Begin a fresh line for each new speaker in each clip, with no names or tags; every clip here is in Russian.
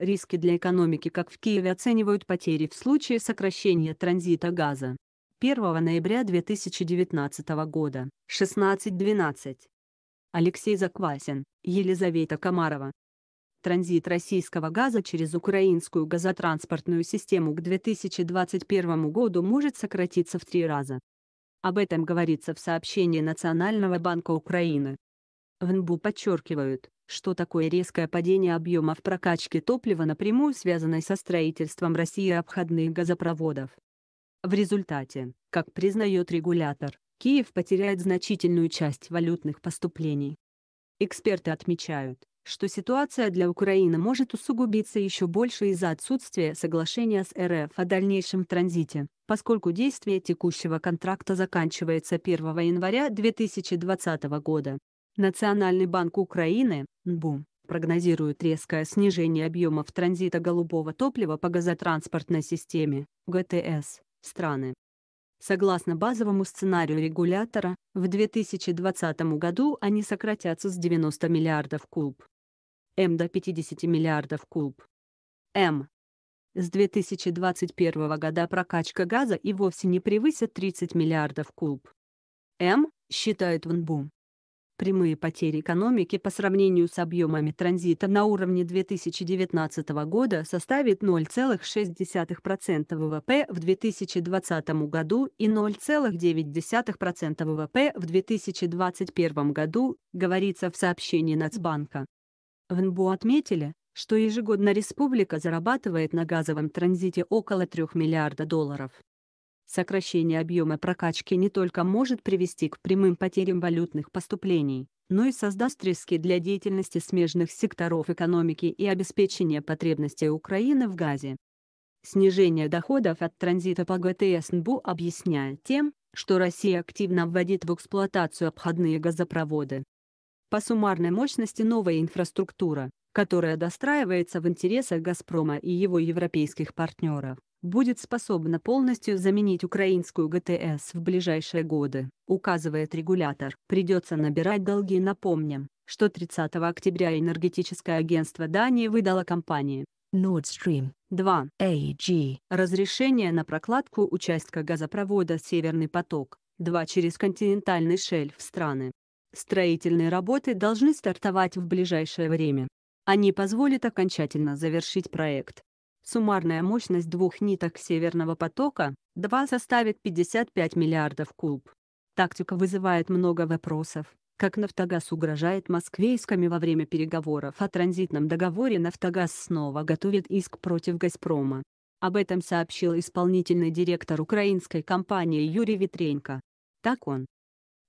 Риски для экономики как в Киеве оценивают потери в случае сокращения транзита газа. 1 ноября 2019 года, 16.12. Алексей Заквасин, Елизавета Комарова. Транзит российского газа через украинскую газотранспортную систему к 2021 году может сократиться в три раза. Об этом говорится в сообщении Национального банка Украины. В НБУ подчеркивают, что такое резкое падение объемов прокачки топлива напрямую связано со строительством России обходных газопроводов. В результате, как признает регулятор, Киев потеряет значительную часть валютных поступлений. Эксперты отмечают, что ситуация для Украины может усугубиться еще больше из-за отсутствия соглашения с РФ о дальнейшем транзите, поскольку действие текущего контракта заканчивается 1 января 2020 года. Национальный банк Украины, НБУ, прогнозирует резкое снижение объемов транзита голубого топлива по газотранспортной системе, ГТС, страны. Согласно базовому сценарию регулятора, в 2020 году они сократятся с 90 миллиардов куб. М до 50 миллиардов куб. М. С 2021 года прокачка газа и вовсе не превысит 30 миллиардов куб. М, считает ВНБУ, Прямые потери экономики по сравнению с объемами транзита на уровне 2019 года составит 0,6% ВВП в 2020 году и 0,9% ВВП в 2021 году, говорится в сообщении Нацбанка. В НБУ отметили, что ежегодно республика зарабатывает на газовом транзите около 3 миллиарда долларов. Сокращение объема прокачки не только может привести к прямым потерям валютных поступлений, но и создаст риски для деятельности смежных секторов экономики и обеспечения потребностей Украины в газе. Снижение доходов от транзита по ГТС НБУ объясняет тем, что Россия активно вводит в эксплуатацию обходные газопроводы. По суммарной мощности новая инфраструктура, которая достраивается в интересах «Газпрома» и его европейских партнеров, будет способна полностью заменить украинскую ГТС в ближайшие годы, указывает регулятор. Придется набирать долги. Напомним, что 30 октября энергетическое агентство Дании выдало компании Nord Stream 2 AG разрешение на прокладку участка газопровода «Северный поток» 2 через континентальный шельф страны. Строительные работы должны стартовать в ближайшее время. Они позволят окончательно завершить проект. Суммарная мощность двух ниток Северного потока 2 составит 55 миллиардов куб. Тактика вызывает много вопросов. Как «Нафтогаз» угрожает москвейскими во время переговоров о транзитном договоре «Нафтогаз» снова готовит иск против «Газпрома». Об этом сообщил исполнительный директор украинской компании Юрий Витренко. Так он.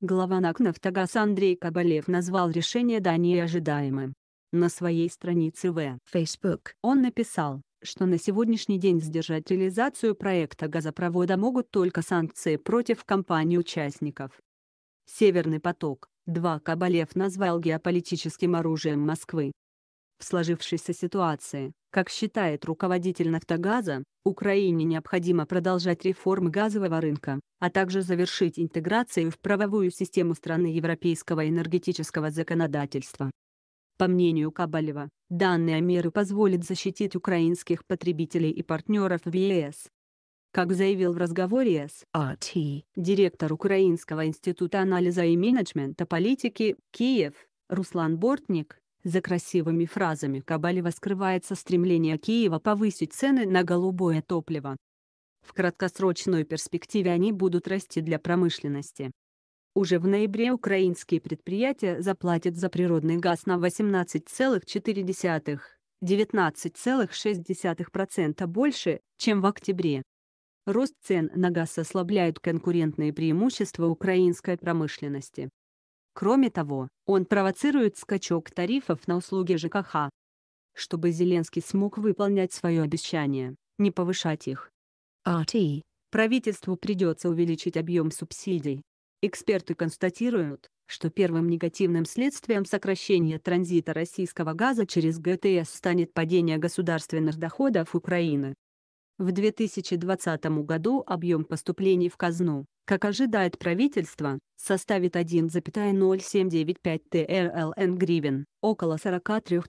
Глава НАК «Нафтогаз» Андрей Кабалев назвал решение Дании ожидаемым. На своей странице в Facebook он написал что на сегодняшний день сдержать реализацию проекта газопровода могут только санкции против компаний-участников. «Северный поток-2» Кабалев назвал геополитическим оружием Москвы. В сложившейся ситуации, как считает руководитель «Нафтогаза», Украине необходимо продолжать реформы газового рынка, а также завершить интеграцию в правовую систему страны европейского энергетического законодательства. По мнению Кабалева, данные меры позволят защитить украинских потребителей и партнеров в ЕС. Как заявил в разговоре с АТ директор Украинского института анализа и менеджмента политики «Киев» Руслан Бортник, за красивыми фразами Кабалева скрывается стремление Киева повысить цены на голубое топливо. В краткосрочной перспективе они будут расти для промышленности, уже в ноябре украинские предприятия заплатят за природный газ на 18,4 19,6% больше, чем в октябре. Рост цен на газ ослабляет конкурентные преимущества украинской промышленности. Кроме того, он провоцирует скачок тарифов на услуги ЖКХ. Чтобы Зеленский смог выполнять свое обещание, не повышать их. РТ. А Правительству придется увеличить объем субсидий, Эксперты констатируют, что первым негативным следствием сокращения транзита российского газа через ГТС станет падение государственных доходов Украины. В 2020 году объем поступлений в казну, как ожидает правительство, составит 1,0795 ТРЛН гривен, около 43,6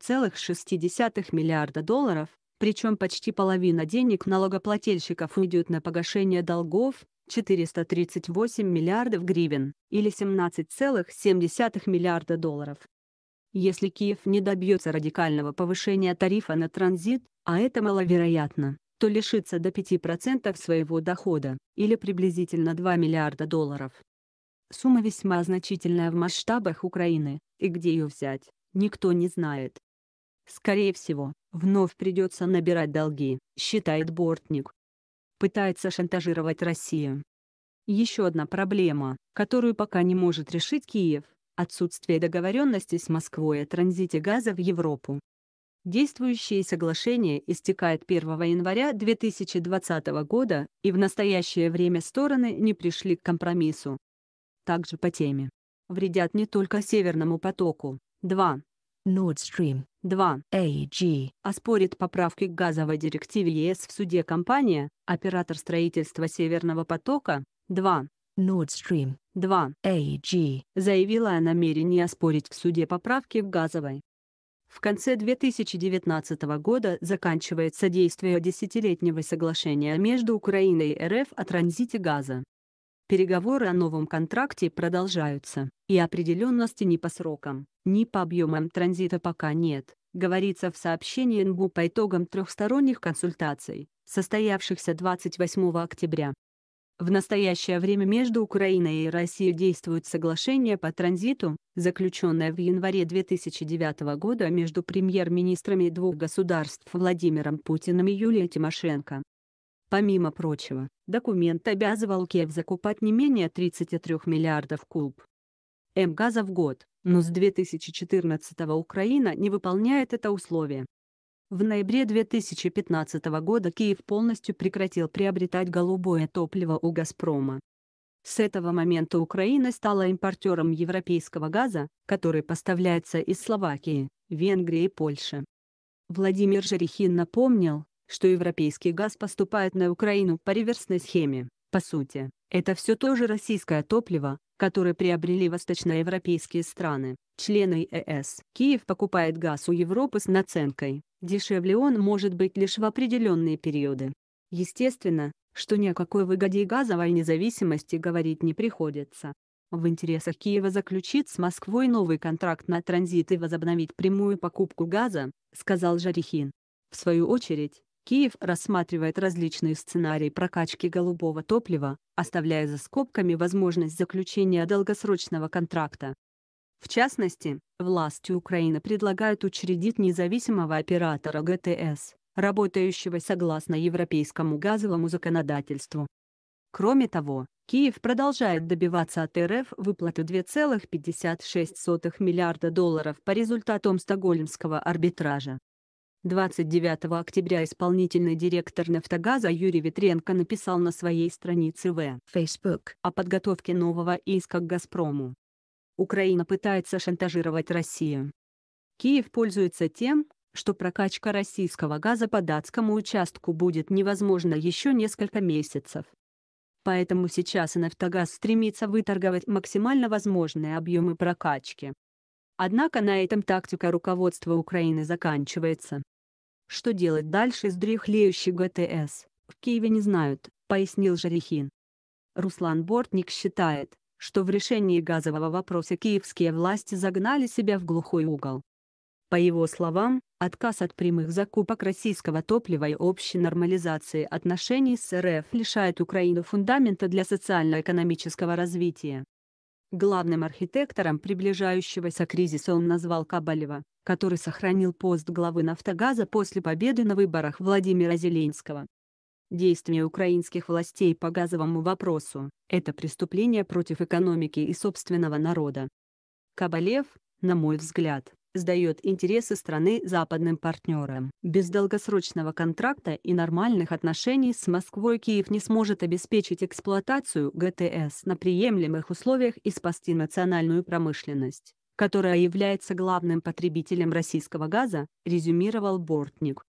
миллиарда долларов, причем почти половина денег налогоплательщиков уйдет на погашение долгов, 438 миллиардов гривен или 17,7 миллиарда долларов. Если Киев не добьется радикального повышения тарифа на транзит, а это маловероятно, то лишится до 5% своего дохода, или приблизительно 2 миллиарда долларов. Сумма весьма значительная в масштабах Украины, и где ее взять, никто не знает. Скорее всего, вновь придется набирать долги, считает Бортник пытается шантажировать Россию. Еще одна проблема, которую пока не может решить Киев – отсутствие договоренности с Москвой о транзите газа в Европу. Действующее соглашение истекает 1 января 2020 года, и в настоящее время стороны не пришли к компромиссу. Также по теме. Вредят не только Северному потоку. 2. Nord Stream 2. AG оспорит а поправки к газовой директиве ЕС в суде компания, оператор строительства Северного потока. 2. Nord Stream 2. AG заявила о намерении оспорить в суде поправки к газовой. В конце 2019 года заканчивается действие десятилетнего соглашения между Украиной и РФ о транзите газа. Переговоры о новом контракте продолжаются, и определенности ни по срокам, ни по объемам транзита пока нет, говорится в сообщении НБУ по итогам трехсторонних консультаций, состоявшихся 28 октября. В настоящее время между Украиной и Россией действует соглашение по транзиту, заключенное в январе 2009 года между премьер-министрами двух государств Владимиром Путиным и Юлией Тимошенко. Помимо прочего, документ обязывал Киев закупать не менее 33 миллиардов куб М газа в год, но с 2014 Украина не выполняет это условие. В ноябре 2015 года Киев полностью прекратил приобретать голубое топливо у «Газпрома». С этого момента Украина стала импортером европейского газа, который поставляется из Словакии, Венгрии и Польши. Владимир Жерехин напомнил, что европейский газ поступает на Украину по реверсной схеме. По сути, это все тоже российское топливо, которое приобрели восточноевропейские страны, члены ЕС. Киев покупает газ у Европы с наценкой, дешевле он может быть лишь в определенные периоды. Естественно, что ни о какой выгоде газовой независимости говорить не приходится. В интересах Киева заключить с Москвой новый контракт на транзит и возобновить прямую покупку газа, сказал Жарихин. В свою очередь, Киев рассматривает различные сценарии прокачки голубого топлива, оставляя за скобками возможность заключения долгосрочного контракта. В частности, власти Украины предлагают учредить независимого оператора ГТС, работающего согласно европейскому газовому законодательству. Кроме того, Киев продолжает добиваться от РФ выплаты 2,56 миллиарда долларов по результатам стокгольмского арбитража. 29 октября исполнительный директор «Нафтогаза» Юрий Ветренко написал на своей странице в Facebook о подготовке нового иска к «Газпрому». Украина пытается шантажировать Россию. Киев пользуется тем, что прокачка российского газа по датскому участку будет невозможна еще несколько месяцев. Поэтому сейчас и «Нафтогаз» стремится выторговать максимально возможные объемы прокачки. Однако на этом тактика руководства Украины заканчивается. Что делать дальше с дряхлеющей ГТС, в Киеве не знают, пояснил Жарихин. Руслан Бортник считает, что в решении газового вопроса киевские власти загнали себя в глухой угол. По его словам, отказ от прямых закупок российского топлива и общей нормализации отношений с РФ лишает Украину фундамента для социально-экономического развития. Главным архитектором приближающегося кризиса он назвал Кабалева, который сохранил пост главы «Нафтогаза» после победы на выборах Владимира Зеленского. Действия украинских властей по газовому вопросу – это преступление против экономики и собственного народа. Кабалев, на мой взгляд, сдает интересы страны западным партнерам. Без долгосрочного контракта и нормальных отношений с Москвой Киев не сможет обеспечить эксплуатацию ГТС на приемлемых условиях и спасти национальную промышленность которая является главным потребителем российского газа, резюмировал Бортник.